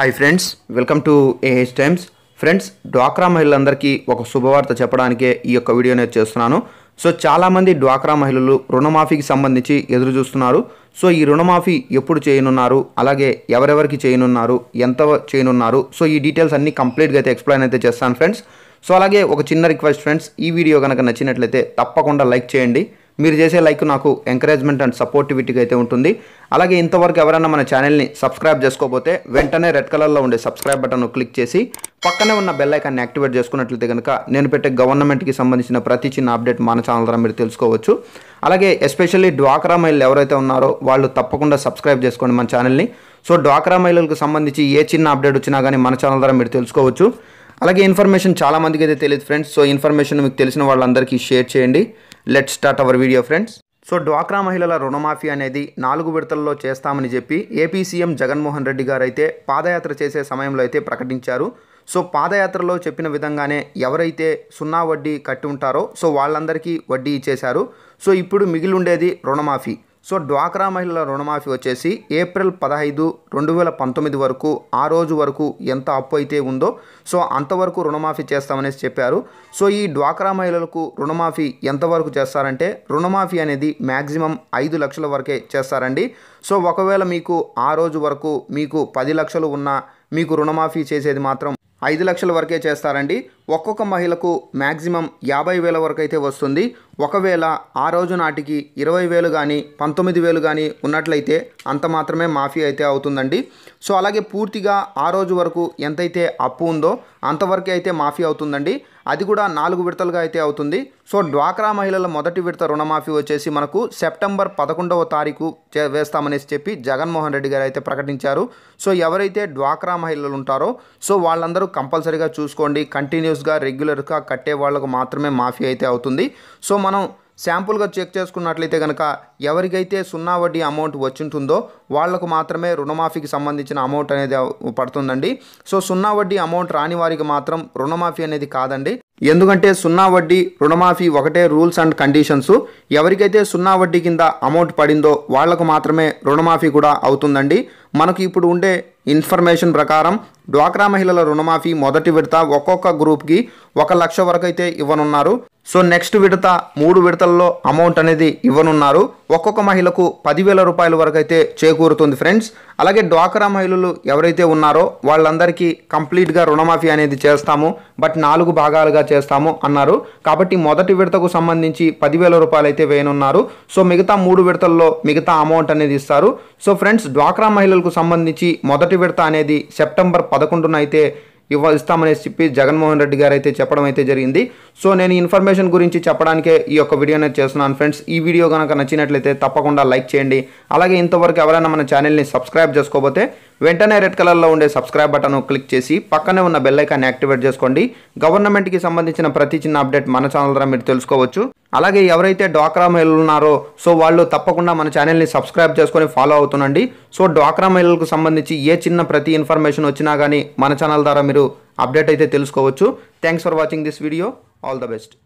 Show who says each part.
Speaker 1: hi friends welcome to A H Times friends డ్వాక్రా మహిళలందరికీ ఒక శుభవార్త చెప్పడానికే ఈ యొక్క వీడియో నేను చేస్తున్నాను సో చాలామంది డ్వాక్రా మహిళలు రుణమాఫీకి సంబంధించి ఎదురు చూస్తున్నారు సో ఈ రుణమాఫీ ఎప్పుడు చేయనున్నారు అలాగే ఎవరెవరికి చేయనున్నారు ఎంత చేయనున్నారు సో ఈ డీటెయిల్స్ అన్నీ కంప్లీట్గా అయితే ఎక్స్ప్లెయిన్ అయితే చేస్తాను ఫ్రెండ్స్ సో అలాగే ఒక చిన్న రిక్వెస్ట్ ఫ్రెండ్స్ ఈ వీడియో కనుక నచ్చినట్లయితే తప్పకుండా లైక్ చేయండి మీరు చేసే లైక్ నాకు ఎంకరేజ్మెంట్ అండ్ సపోర్టివిటీగా అయితే ఉంటుంది అలాగే ఇంతవరకు ఎవరైనా మన ఛానల్ని సబ్స్క్రైబ్ చేసుకోకపోతే వెంటనే రెడ్ కలర్లో ఉండే సబ్స్క్రైబ్ బటన్ క్లిక్ చేసి పక్కనే ఉన్న బెల్ ఐకాన్ని యాక్టివేట్ చేసుకున్నట్లయితే కనుక నేను పెట్టే గవర్నమెంట్కి సంబంధించిన ప్రతి చిన్న అప్డేట్ మన ఛానల్ ద్వారా మీరు తెలుసుకోవచ్చు అలాగే ఎస్పెషల్లీ డ్వాక్రా మహిళలు ఎవరైతే ఉన్నారో వాళ్ళు తప్పకుండా సబ్స్క్రైబ్ చేసుకోండి మన ఛానల్ని సో డ్వాక్రా మహిళలకు సంబంధించి ఏ చిన్న అప్డేట్ వచ్చినా కానీ మన ఛానల్ ద్వారా మీరు తెలుసుకోవచ్చు అలాగే ఇన్ఫర్మేషన్ చాలామందికి అయితే తెలియదు ఫ్రెండ్స్ సో ఇన్ఫర్మేషన్ మీకు తెలిసిన వాళ్ళందరికీ షేర్ చేయండి let start our video friends so డ్వాక్రా మహిళల రుణమాఫీ అనేది నాలుగు విడతల్లో చేస్తామని చెప్పి ఏపీ సీఎం జగన్మోహన్ రెడ్డి గారు అయితే పాదయాత్ర చేసే సమయంలో అయితే ప్రకటించారు సో పాదయాత్రలో చెప్పిన విధంగానే ఎవరైతే సున్నా వడ్డీ కట్టి ఉంటారో సో వాళ్ళందరికీ వడ్డీ ఇచ్చేశారు సో ఇప్పుడు మిగిలి ఉండేది రుణమాఫీ సో డ్వాక్రా మహిళల రుణమాఫీ వచ్చేసి ఏప్రిల్ పదహైదు రెండు వేల పంతొమ్మిది వరకు ఆ రోజు వరకు ఎంత అప్పు అయితే ఉందో సో అంతవరకు రుణమాఫీ చేస్తామనేసి చెప్పారు సో ఈ డ్వాక్రా మహిళలకు రుణమాఫీ ఎంతవరకు చేస్తారంటే రుణమాఫీ అనేది మ్యాక్సిమం ఐదు లక్షల వరకే చేస్తారండి సో ఒకవేళ మీకు ఆ రోజు వరకు మీకు పది లక్షలు ఉన్నా మీకు రుణమాఫీ చేసేది మాత్రం ఐదు లక్షల వరకే చేస్తారండి ఒక్కొక్క మహిళకు మ్యాక్సిమం యాభై వేల వరకు అయితే వస్తుంది ఒకవేళ ఆ రోజు నాటికి ఇరవై వేలు కానీ పంతొమ్మిది వేలు కానీ ఉన్నట్లయితే అంత మాత్రమే మాఫీ అయితే అవుతుందండి సో అలాగే పూర్తిగా ఆ రోజు వరకు ఎంతైతే అప్పు ఉందో అంతవరకే అయితే మాఫీ అవుతుందండి అది కూడా నాలుగు విడతలుగా అయితే అవుతుంది సో డ్వాక్రా మహిళల మొదటి విడత రుణమాఫీ వచ్చేసి మనకు సెప్టెంబర్ పదకొండవ తారీఖు వేస్తామనేసి చెప్పి జగన్మోహన్ రెడ్డి గారు అయితే ప్రకటించారు సో ఎవరైతే డ్వాక్రా మహిళలు ఉంటారో సో వాళ్ళందరూ కంపల్సరీగా చూసుకోండి కంటిన్యూస్ కంటిన్యూస్గా రెగ్యులర్గా కట్టే వాళ్ళకు మాత్రమే మాఫీ అయితే అవుతుంది సో మనం శాంపుల్గా చెక్ చేసుకున్నట్లయితే కనుక ఎవరికైతే సున్నా వడ్డీ అమౌంట్ వచ్చింటుందో వాళ్లకు మాత్రమే రుణమాఫీకి సంబంధించిన అమౌంట్ అనేది పడుతుందండి సో సున్నా వడ్డీ అమౌంట్ రాని వారికి మాత్రం రుణమాఫీ అనేది కాదండి ఎందుకంటే సున్నా వడ్డీ రుణమాఫీ ఒకటే రూల్స్ అండ్ కండిషన్స్ ఎవరికైతే సున్నా వడ్డీ కింద అమౌంట్ పడిందో వాళ్లకు మాత్రమే రుణమాఫీ కూడా అవుతుందండి మనకు ఇప్పుడు ఉండే ఇన్ఫర్మేషన్ ప్రకారం డ్వాక్రా మహిళల రుణమాఫీ మొదటి విడత ఒక్కొక్క గ్రూప్కి ఒక లక్ష వరకు అయితే ఇవ్వనున్నారు సో నెక్స్ట్ విడత మూడు విడతల్లో అమౌంట్ అనేది ఇవ్వనున్నారు ఒక్కొక్క మహిళకు పదివేల రూపాయల వరకు అయితే చేకూరుతుంది ఫ్రెండ్స్ అలాగే డ్వాక్రా మహిళలు ఎవరైతే ఉన్నారో వాళ్ళందరికీ కంప్లీట్గా రుణమాఫీ అనేది చేస్తాము బట్ నాలుగు భాగాలుగా చేస్తాము అన్నారు కాబట్టి మొదటి విడతకు సంబంధించి పదివేల రూపాయలు అయితే వేయనున్నారు సో మిగతా మూడు విడతల్లో మిగతా అమౌంట్ అనేది ఇస్తారు సో ఫ్రెండ్స్ డ్వాక్రా మహిళలకు సంబంధించి మొదటి విడత అనేది సెప్టెంబర్ పదకొండున అయితే ఇవ్వ ఇస్తామనేసి చెప్పి జగన్మోహన్ రెడ్డి గారు అయితే చెప్పడం అయితే జరిగింది సో నేను ఇన్ఫర్మేషన్ గురించి చెప్పడానికే ఈ యొక్క వీడియో అనేది చేస్తున్నాను ఫ్రెండ్స్ ఈ వీడియో కనుక నచ్చినట్లయితే తప్పకుండా లైక్ చేయండి అలాగే ఇంతవరకు ఎవరైనా మన ఛానల్ని సబ్స్క్రైబ్ చేసుకోకపోతే వెంటనే రెడ్ కలర్లో ఉండే సబ్స్క్రైబ్ బటన్ క్లిక్ చేసి పక్కనే ఉన్న బెల్లైకాన్ని యాక్టివేట్ చేసుకోండి గవర్నమెంట్కి సంబంధించిన ప్రతి చిన్న అప్డేట్ మన ఛానల్ ద్వారా మీరు తెలుసుకోవచ్చు అలాగే ఎవరైతే డ్వాక్రా మహిళలు ఉన్నారో సో వాళ్ళు తప్పకుండా మన ఛానల్ని సబ్స్క్రైబ్ చేసుకొని ఫాలో అవుతుండండి సో డ్వాక్రా మహిళలకు సంబంధించి ఏ చిన్న ప్రతి ఇన్ఫర్మేషన్ వచ్చినా కానీ మన ఛానల్ ద్వారా మీరు అప్డేట్ అయితే తెలుసుకోవచ్చు thanks for watching this video all the best